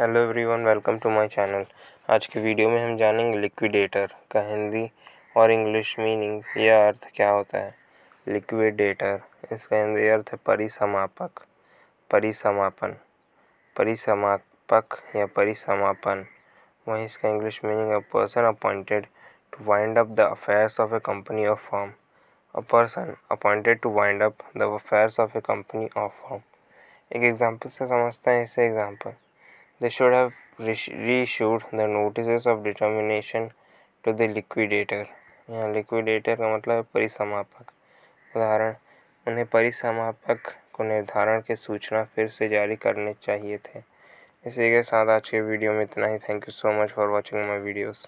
Hello everyone welcome to my channel आज के video में हम जानेंगे लिक्विडेटर का हिंदी और इंग्लिश मीनिंग यह अर्थ क्या होता है लिक्विडेटर इसका हिंदी अर्थ है परिसमापक परिसमापन परिसमापक या परिसमापन वहीं इसका English meaning a person appointed to wind up the affairs of a company of form a person appointed to wind up the affairs of a company of form एक एग्जांपल से समझते हैं इसे example They should have reissued the notices of determination to the liquidator. यहाँ liquidator का मतलब परिसमापक उदाहरण उन्हें परिसमापक को निर्धारण के सूचना फिर से जारी करने चाहिए थे इसी के साथ आज के वीडियो में इतना ही thank you so much for watching my videos